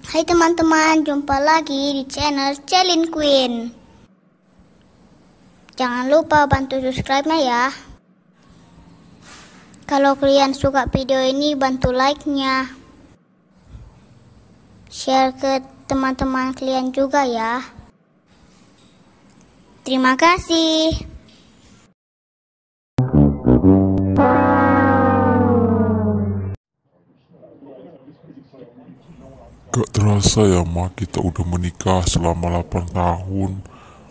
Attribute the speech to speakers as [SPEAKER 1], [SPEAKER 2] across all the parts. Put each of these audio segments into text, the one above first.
[SPEAKER 1] Hai teman-teman, jumpa lagi di channel Celine Queen. Jangan lupa bantu subscribe-nya ya. Kalau kalian suka video ini, bantu like-nya. Share ke teman-teman kalian juga ya. Terima kasih.
[SPEAKER 2] Masa ya ma kita udah menikah selama 8 tahun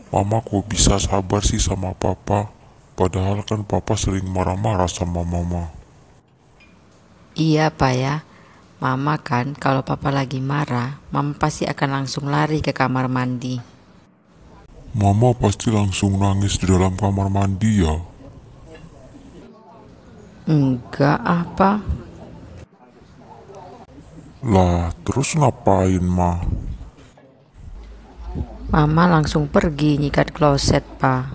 [SPEAKER 2] Mama kok bisa sabar sih sama papa Padahal kan papa sering marah-marah sama mama
[SPEAKER 1] Iya pak ya Mama kan kalau papa lagi marah Mama pasti akan langsung lari ke kamar mandi
[SPEAKER 2] Mama pasti langsung nangis di dalam kamar mandi ya
[SPEAKER 1] Enggak apa ah,
[SPEAKER 2] lah, terus ngapain, Ma?
[SPEAKER 1] Mama langsung pergi nyikat kloset, Pa.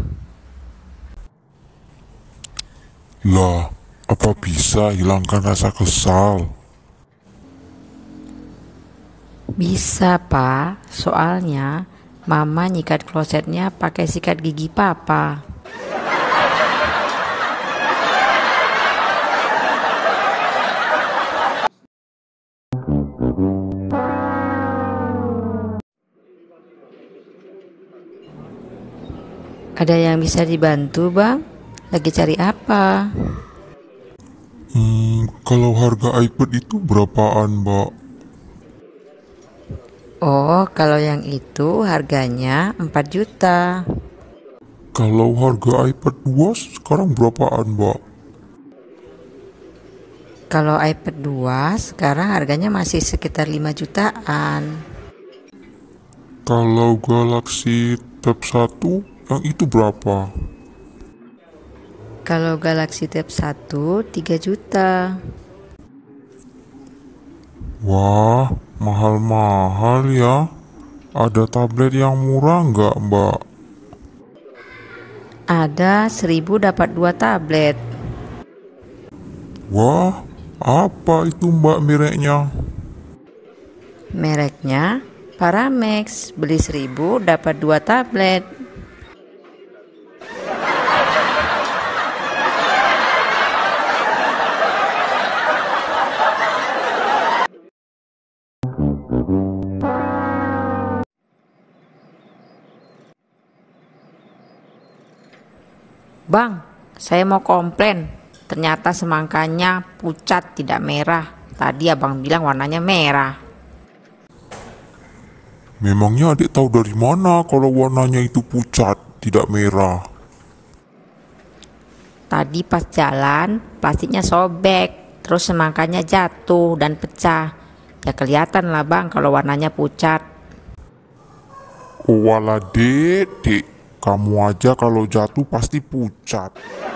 [SPEAKER 2] Lah, apa bisa hilangkan rasa kesal?
[SPEAKER 1] Bisa, Pa. Soalnya, Mama nyikat klosetnya pakai sikat gigi Papa. Ada yang bisa dibantu, Bang? Lagi cari apa?
[SPEAKER 2] Hmm, kalau harga iPad itu berapaan, Mbak?
[SPEAKER 1] Oh, kalau yang itu harganya 4 juta.
[SPEAKER 2] Kalau harga iPad 2 sekarang berapaan, Mbak?
[SPEAKER 1] kalau iPad 2 sekarang harganya masih sekitar 5 jutaan.
[SPEAKER 2] Kalau Galaxy Tab 1 yang itu berapa?
[SPEAKER 1] Kalau Galaxy Tab 1, 3 juta.
[SPEAKER 2] Wah, mahal-mahal ya. Ada tablet yang murah nggak, Mbak?
[SPEAKER 1] Ada, 1000 dapat dua tablet.
[SPEAKER 2] Wah, apa itu Mbak mereknya?
[SPEAKER 1] Mereknya Paramex, beli 1000 dapat dua tablet. Bang, saya mau komplain. Ternyata semangkanya pucat tidak merah. Tadi abang bilang warnanya merah.
[SPEAKER 2] Memangnya adik tahu dari mana kalau warnanya itu pucat, tidak merah?
[SPEAKER 1] Tadi pas jalan, plastiknya sobek, terus semangkanya jatuh dan pecah. Ya kelihatan lah bang kalau warnanya pucat.
[SPEAKER 2] Oh, Wala dek, dek. Kamu aja kalau jatuh pasti pucat.